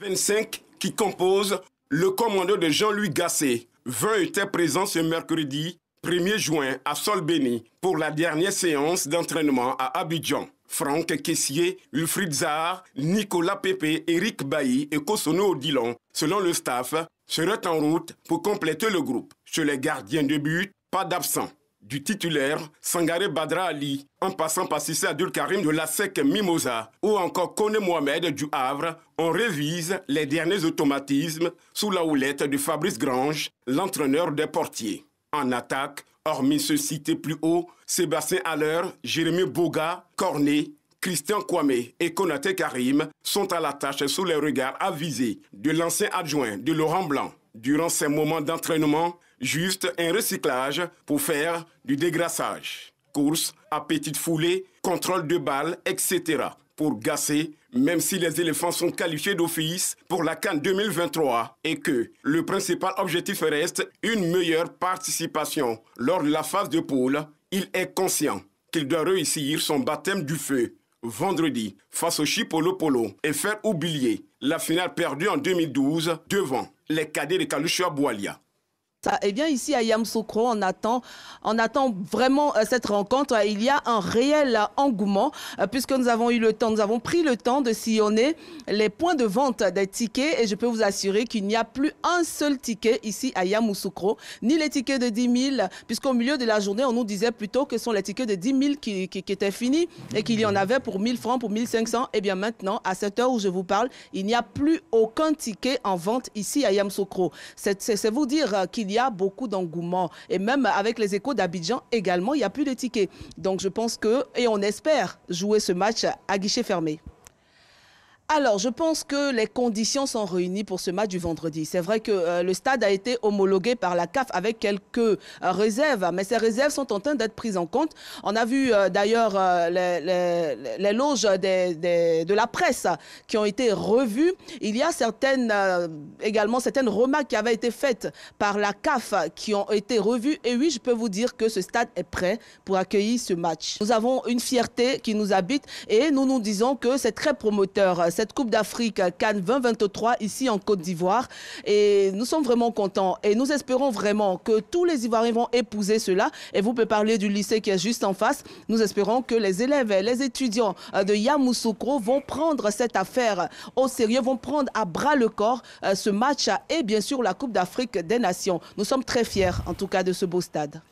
25 qui composent le commando de Jean-Louis Gasset. 20 étaient présents ce mercredi 1er juin à Solbéni pour la dernière séance d'entraînement à Abidjan. Franck Kessier, Wilfried Zahar, Nicolas Pépé, Eric Bailly et Kosono Odilon, selon le staff, seraient en route pour compléter le groupe. Chez les gardiens de but, pas d'absent du titulaire Sangare Badra Ali, en passant par Sissé Adul Karim de la SEC Mimosa ou encore Kone Mohamed du Havre, on révise les derniers automatismes sous la houlette de Fabrice Grange, l'entraîneur des portiers. En attaque, hormis ceux cités plus haut, Sébastien Haller, Jérémy Boga, Cornet, Christian Kwame et Konate Karim sont à la tâche sous les regards avisés de l'ancien adjoint de Laurent Blanc durant ces moments d'entraînement juste un recyclage pour faire du dégraissage. Course à petite foulée, contrôle de balles, etc. pour gasser, même si les éléphants sont qualifiés d'office pour la Cannes 2023 et que le principal objectif reste une meilleure participation lors de la phase de poule, il est conscient qu'il doit réussir son baptême du feu vendredi face au Chipolo Polo et faire oublier la finale perdue en 2012 devant les cadets de Kalushua Boalia. Eh bien, ici à Yamoussoukro, on attend, on attend vraiment euh, cette rencontre. Il y a un réel engouement euh, puisque nous avons eu le temps, nous avons pris le temps de sillonner les points de vente des tickets et je peux vous assurer qu'il n'y a plus un seul ticket ici à Yamoussoukro, ni les tickets de 10 000, puisqu'au milieu de la journée, on nous disait plutôt que ce sont les tickets de 10 000 qui, étaient finis et qu'il y en avait pour 1000 francs, pour 1500. Et eh bien maintenant, à cette heure où je vous parle, il n'y a plus aucun ticket en vente ici à Yamoussoukro. C'est vous dire euh, qu'il il y a beaucoup d'engouement. Et même avec les échos d'Abidjan également, il n'y a plus de tickets. Donc je pense que, et on espère jouer ce match à guichet fermé alors, je pense que les conditions sont réunies pour ce match du vendredi. C'est vrai que euh, le stade a été homologué par la CAF avec quelques euh, réserves, mais ces réserves sont en train d'être prises en compte. On a vu euh, d'ailleurs les, loges de la presse qui ont été revues. Il y a certaines, également certaines remarques qui avaient été faites par la CAF qui ont été revues. Et oui, je peux vous dire que ce stade est prêt pour accueillir ce match. Nous avons une fierté qui nous habite et nous nous disons que c'est très promoteur cette Coupe d'Afrique Cannes 2023 ici en Côte d'Ivoire. Et nous sommes vraiment contents et nous espérons vraiment que tous les Ivoiriens vont épouser cela. Et vous pouvez parler du lycée qui est juste en face. Nous espérons que les élèves, et les étudiants euh, de Yamoussoukro vont prendre cette affaire au sérieux, vont prendre à bras le corps euh, ce match et bien sûr la Coupe d'Afrique des Nations. Nous sommes très fiers en tout cas de ce beau stade.